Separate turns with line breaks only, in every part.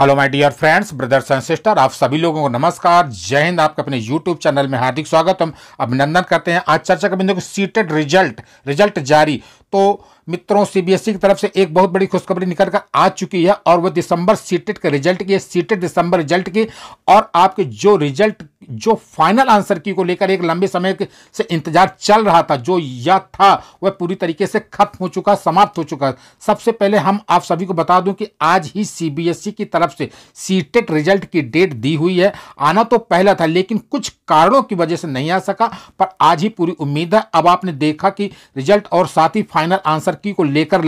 hello my dear friends brothers and sister आप सभी लोगों को नमस्कार जय हिंद आपके अपने यूट्यूब चैनल में हार्दिक स्वागत हम अभिनंदन करते हैं आज चर्चा का बिंदु सीटेड रिजल्ट रिजल्ट जारी तो मित्रों सीबीएसई e की तरफ से एक बहुत बड़ी खुशखबरी निकल कर आ चुकी है और वो दिसंबर सीटेट के रिजल्ट की सीटेट दिसंबर रिजल्ट की और आपके जो रिजल्ट जो फाइनल आंसर की को लेकर एक लंबे समय से इंतजार चल रहा था जो यह था वह पूरी तरीके से खत्म हो चुका समाप्त हो चुका सबसे पहले हम आप सभी को बता दूं कि आज ही सीबीएसई e की तरफ से सीटेट रिजल्ट की डेट दी हुई है आना तो पहला था लेकिन कुछ कारणों की वजह से नहीं आ सका पर आज ही पूरी उम्मीद है अब आपने देखा कि रिजल्ट और साथ ही फाइनल फाइनल आंसर की को लेकर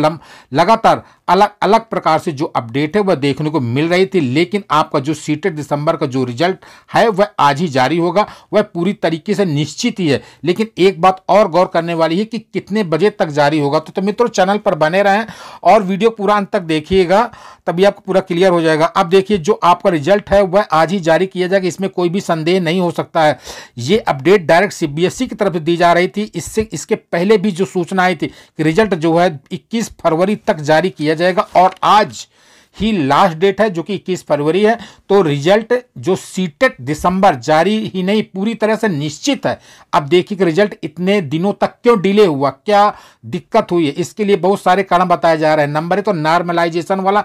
लगातार अलग अलग प्रकार से जो अपडेट है वह देखने को मिल रही थी लेकिन आपका जो सीटेड दिसंबर का जो रिजल्ट है वह आज ही जारी होगा वह पूरी तरीके से निश्चित ही है लेकिन एक बात और गौर करने वाली है कि कितने बजे तक जारी होगा तो, तो मित्रों चैनल पर बने रहें और वीडियो पूरा अंत तक देखिएगा तभी आपको पूरा क्लियर हो जाएगा अब देखिए जो आपका रिजल्ट है वह आज ही जारी किया जाएगा इसमें कोई भी संदेह नहीं हो सकता है ये अपडेट डायरेक्ट सी की तरफ से दी जा रही थी इससे इसके पहले भी जो सूचना आई थी कि रिजल्ट जो है इक्कीस फरवरी तक जारी किया जाएगा और आज ही लास्ट डेट है जो कि 21 फरवरी है तो रिजल्ट जो सीटेट दिसंबर जारी ही नहीं पूरी तरह से निश्चित है अब देखिए कि रिजल्ट इतने दिनों तक क्यों डिले हुआ क्या दिक्कत हुई है इसके लिए बहुत सारे कारण बताए जा रहे हैं नंबर एक तो नॉर्मलाइजेशन वाला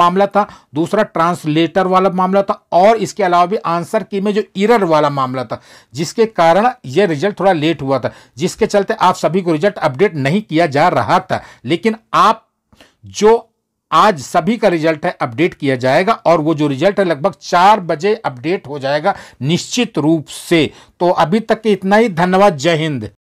मामला था दूसरा ट्रांसलेटर वाला मामला था और इसके अलावा भी आंसर की में जो इरर वाला मामला था जिसके कारण यह रिजल्ट थोड़ा लेट हुआ था जिसके चलते आप सभी को रिजल्ट अपडेट नहीं किया जा रहा था लेकिन आप जो आज सभी का रिजल्ट है अपडेट किया जाएगा और वो जो रिजल्ट है लगभग चार बजे अपडेट हो जाएगा निश्चित रूप से तो अभी तक के इतना ही धन्यवाद जय हिंद